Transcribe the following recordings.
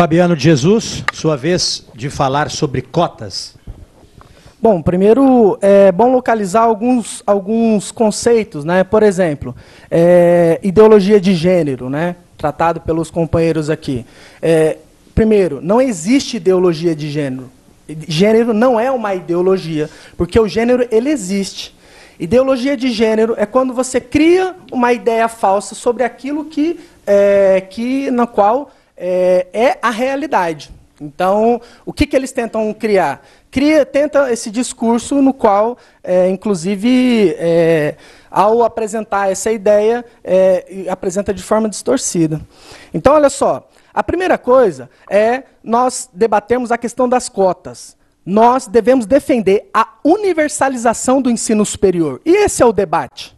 Fabiano de Jesus, sua vez de falar sobre cotas. Bom, primeiro é bom localizar alguns, alguns conceitos, né? Por exemplo, é, ideologia de gênero, né? Tratado pelos companheiros aqui. É, primeiro, não existe ideologia de gênero. Gênero não é uma ideologia, porque o gênero ele existe. Ideologia de gênero é quando você cria uma ideia falsa sobre aquilo que, é, que na qual é, é a realidade. Então, o que, que eles tentam criar? Cria, tenta esse discurso no qual, é, inclusive, é, ao apresentar essa ideia, é, apresenta de forma distorcida. Então, olha só, a primeira coisa é nós debatemos a questão das cotas. Nós devemos defender a universalização do ensino superior. E esse é o debate.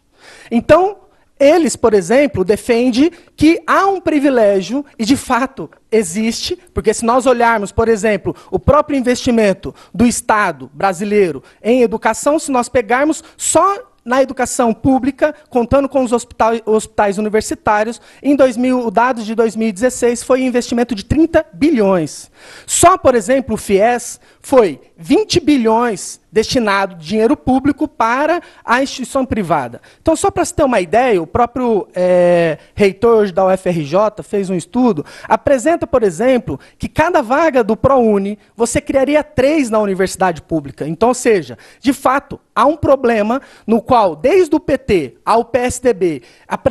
Então, eles, por exemplo, defendem que há um privilégio, e de fato existe, porque se nós olharmos, por exemplo, o próprio investimento do Estado brasileiro em educação, se nós pegarmos só na educação pública, contando com os hospitais, universitários, em 2000, o dado de 2016 foi um investimento de 30 bilhões. Só, por exemplo, o FIES foi 20 bilhões destinado dinheiro público para a instituição privada. Então, só para se ter uma ideia, o próprio é, reitor da UFRJ fez um estudo, apresenta, por exemplo, que cada vaga do ProUni, você criaria três na universidade pública. Então, ou seja, de fato, há um problema no qual, desde o PT ao PSDB,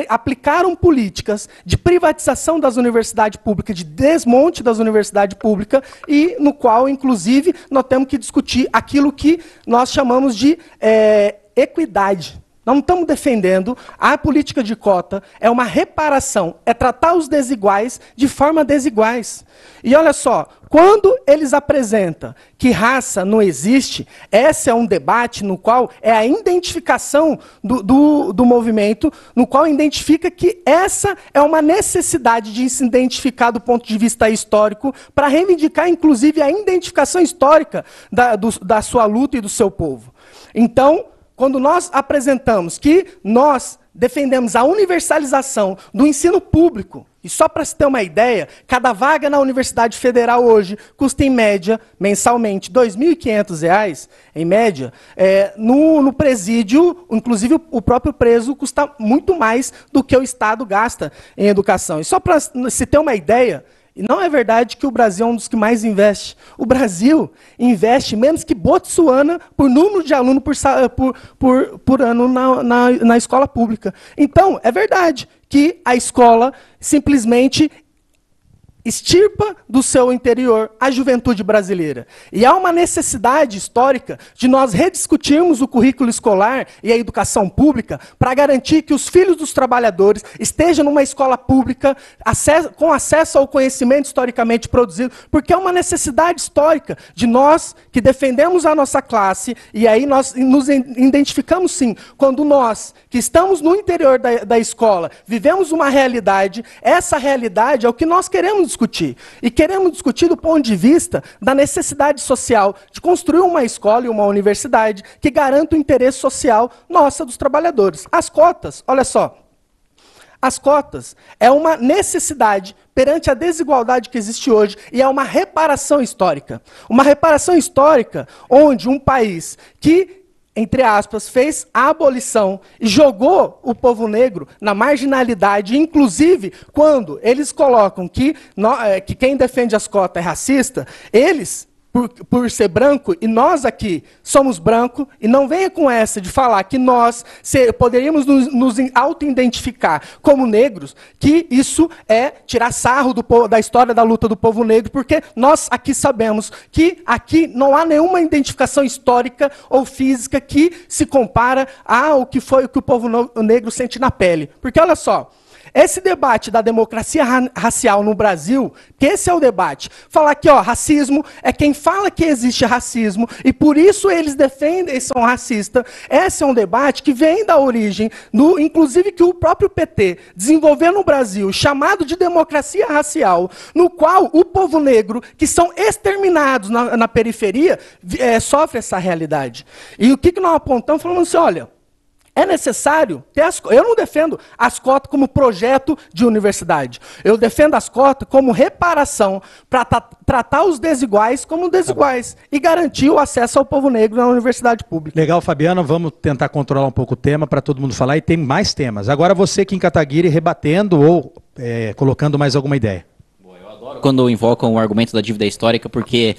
aplicaram políticas de privatização das universidades públicas, de desmonte das universidades públicas, e no qual, inclusive, nós temos que discutir aquilo que nós chamamos de é, equidade. Nós não estamos defendendo a política de cota, é uma reparação, é tratar os desiguais de forma desiguais. E olha só, quando eles apresentam que raça não existe, esse é um debate no qual é a identificação do, do, do movimento, no qual identifica que essa é uma necessidade de se identificar do ponto de vista histórico, para reivindicar, inclusive, a identificação histórica da, do, da sua luta e do seu povo. Então, quando nós apresentamos que nós defendemos a universalização do ensino público, e só para se ter uma ideia, cada vaga na Universidade Federal hoje custa, em média, mensalmente, R$ 2.500, em média. É, no, no, presídio, inclusive, o próprio preso custa muito mais do que o Estado gasta em educação. E só para se ter uma ideia, e não é verdade que o Brasil é um dos que mais investe. O Brasil investe menos que Botsuana por número de aluno por, eh, por, por, por ano na, na, na escola pública. Então, é verdade que a escola simplesmente Estirpa do seu interior a juventude brasileira. E há uma necessidade histórica de nós rediscutirmos o currículo escolar e a educação pública para garantir que os filhos dos trabalhadores estejam numa escola pública com acesso ao conhecimento historicamente produzido, porque é uma necessidade histórica de nós que defendemos a nossa classe e aí nós nos identificamos sim quando nós que estamos no interior da, da escola vivemos uma realidade, essa realidade é o que nós queremos discutir. E queremos discutir do ponto de vista da necessidade social de construir uma escola e uma universidade que garanta o interesse social nossa dos trabalhadores. As cotas, olha só. As cotas é uma necessidade perante a desigualdade que existe hoje e é uma reparação histórica. Uma reparação histórica onde um país que entre aspas, fez a abolição e jogou o povo negro na marginalidade, inclusive quando eles colocam que, eh, que quem defende as cotas é racista, eles por, por, ser branco, e nós aqui somos branco, e não venha com essa de falar que nós ser, poderíamos nos, nos auto-identificar como negros, que isso é tirar sarro povo, da história da luta do povo negro, porque nós aqui sabemos que aqui não há nenhuma identificação histórica ou física que se compara ao que foi o que o povo negro sente na pele. Porque olha só, esse debate da democracia ra racial no Brasil, que esse é o debate. Falar que ó, racismo é quem fala que existe racismo e por isso eles defendem e são racistas. Esse é um debate que vem da origem, no, inclusive que o próprio PT desenvolveu no Brasil, chamado de democracia racial, no qual o povo negro, que são exterminados na, na periferia, é, sofre essa realidade. E o que, que nós apontamos? Falamos assim, olha, é necessário ter as Eu não defendo as cotas como projeto de universidade. Eu defendo as cotas como reparação para tratar os desiguais como tá desiguais tá e garantir o acesso ao povo negro na universidade pública. Legal, Fabiana. Vamos tentar controlar um pouco o tema para todo mundo falar e tem mais temas. Agora você que Kataguiri, rebatendo ou é, colocando mais alguma ideia. eu adoro quando invocam o argumento da dívida histórica porque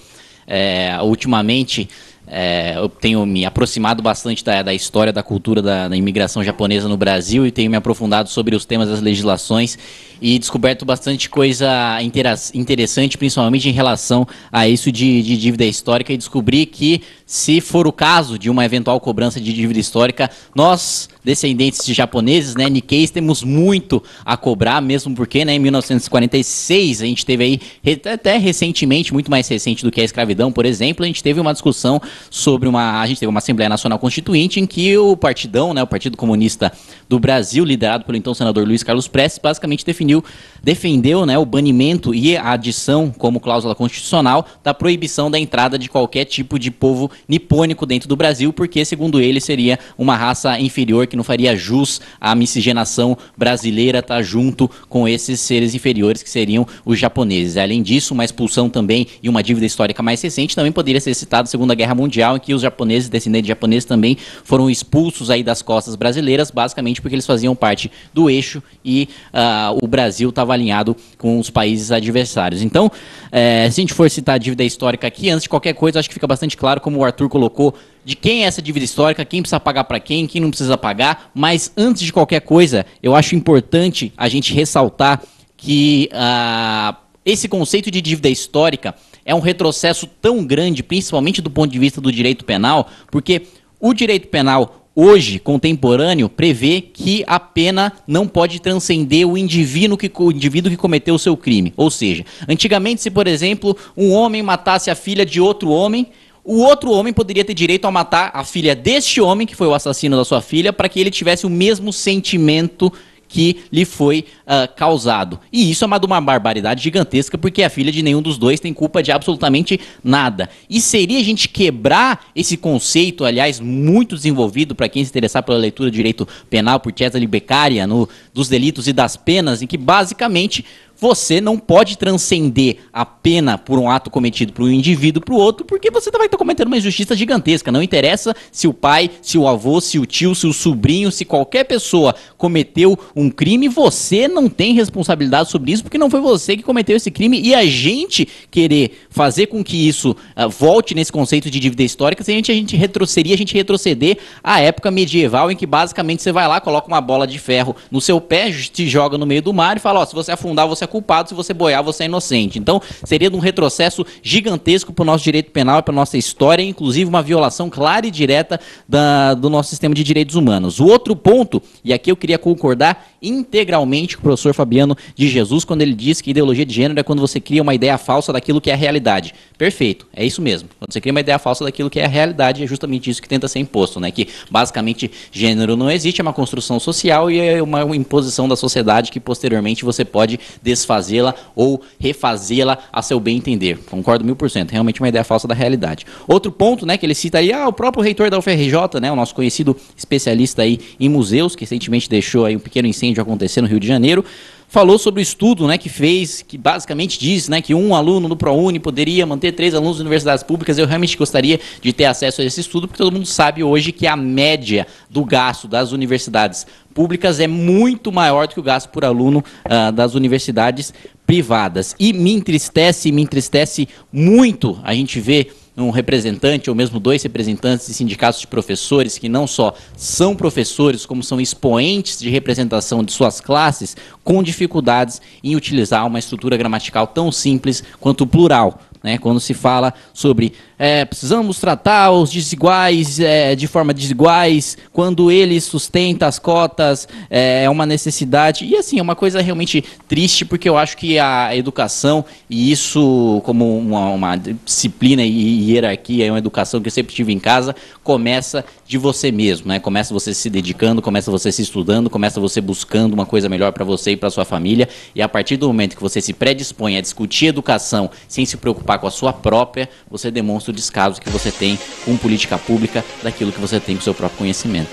é, ultimamente é, eu tenho me aproximado bastante da, da história, da cultura da, da, imigração japonesa no Brasil e tenho me aprofundado sobre os temas das legislações e descoberto bastante coisa interessante, principalmente em relação a isso de, de dívida histórica e descobri que se for o caso de uma eventual cobrança de dívida histórica, nós, descendentes de japoneses, né, Nikkeis, temos muito a cobrar, mesmo porque, né, em 1946, a gente teve aí, até recentemente, muito mais recente do que a escravidão, por exemplo, a gente teve uma discussão sobre uma, a gente teve uma Assembleia Nacional Constituinte em que o partidão, né, o Partido Comunista do Brasil, liderado pelo então senador Luiz Carlos Prestes, basicamente definiu, defendeu, né, o banimento e a adição como cláusula constitucional da proibição da entrada de qualquer tipo de povo nipônico dentro do Brasil, porque, segundo ele, seria uma raça inferior que não faria jus à miscigenação brasileira estar tá junto com esses seres inferiores que seriam os japoneses. Além disso, uma expulsão também e uma dívida histórica mais recente também poderia ser citada a Segunda Guerra Mundial, em que os japoneses, descendentes de japoneses também foram expulsos aí das costas brasileiras, basicamente porque eles faziam parte do eixo e uh, o Brasil estava alinhado com os países adversários. Então, eh, se a gente for citar a dívida histórica aqui, antes de qualquer coisa, acho que fica bastante claro como Arthur colocou, de quem é essa dívida histórica, quem precisa pagar para quem, quem não precisa pagar. Mas antes de qualquer coisa, eu acho importante a gente ressaltar que uh, esse conceito de dívida histórica é um retrocesso tão grande, principalmente do ponto de vista do direito penal, porque o direito penal hoje contemporâneo prevê que a pena não pode transcender o indivíduo que, o indivíduo que cometeu o seu crime. Ou seja, antigamente, se por exemplo um homem matasse a filha de outro homem, o outro homem poderia ter direito a matar a filha deste homem, que foi o assassino da sua filha, para que ele tivesse o mesmo sentimento que lhe foi uh, causado. E isso é uma, uma barbaridade gigantesca, porque a filha de nenhum dos dois tem culpa de absolutamente nada. E seria a gente quebrar esse conceito, aliás, muito desenvolvido para quem se interessar pela leitura de direito penal por Cesare Beccaria, no, dos delitos e das penas, em que basicamente você não pode transcender a pena por um ato cometido por um indivíduo para o outro, porque você vai estar cometendo uma injustiça gigantesca. Não interessa se o pai, se o avô, se o tio, se o sobrinho, se qualquer pessoa cometeu um crime, você não tem responsabilidade sobre isso, porque não foi você que cometeu esse crime. E a gente querer fazer com que isso uh, volte nesse conceito de dívida histórica, se a gente, a gente retroceder a gente retroceder à época medieval em que basicamente você vai lá, coloca uma bola de ferro no seu pé, te joga no meio do mar e fala: ó, se você afundar, você culpado, se você boiar, você é inocente. Então, seria de um retrocesso gigantesco para o nosso direito penal e para a nossa história, inclusive uma violação clara e direta da, do nosso sistema de direitos humanos. O outro ponto, e aqui eu queria concordar integralmente com o professor Fabiano de Jesus, quando ele diz que ideologia de gênero é quando você cria uma ideia falsa daquilo que é a realidade. Perfeito, é isso mesmo. Quando você cria uma ideia falsa daquilo que é a realidade, é justamente isso que tenta ser imposto, né? Que basicamente gênero não existe, é uma construção social e é uma imposição da sociedade que posteriormente você pode desfazê-la ou refazê-la a seu bem entender. Concordo mil por cento. Realmente uma ideia falsa da realidade. Outro ponto, né, que ele cita aí, ah, o próprio reitor da UFRJ, né, o nosso conhecido especialista aí em museus, que recentemente deixou aí um pequeno incêndio acontecer no Rio de Janeiro falou sobre o estudo né, que fez, que basicamente diz né, que um aluno do ProUni poderia manter três alunos de universidades públicas. Eu realmente gostaria de ter acesso a esse estudo, porque todo mundo sabe hoje que a média do gasto das universidades públicas é muito maior do que o gasto por aluno uh, das universidades privadas. E me entristece, me entristece muito a gente ver um representante ou mesmo dois representantes de sindicatos de professores que não só são professores, como são expoentes de representação de suas classes, com dificuldades em utilizar uma estrutura gramatical tão simples quanto plural né? Quando se fala sobre é, precisamos tratar os desiguais é, de forma desiguais, quando ele sustenta as cotas, é, é uma necessidade. E assim, é uma coisa realmente triste, porque eu acho que a educação, e isso como uma, uma disciplina e hierarquia, é uma educação que eu sempre tive em casa, começa de você mesmo, né? Começa você se dedicando, começa você se estudando, começa você buscando uma coisa melhor para você e para sua família. E a partir do momento que você se predispõe a discutir educação sem se preocupar preocupar com a sua própria, você demonstra o descaso que você tem com política pública daquilo que você tem com o seu próprio conhecimento.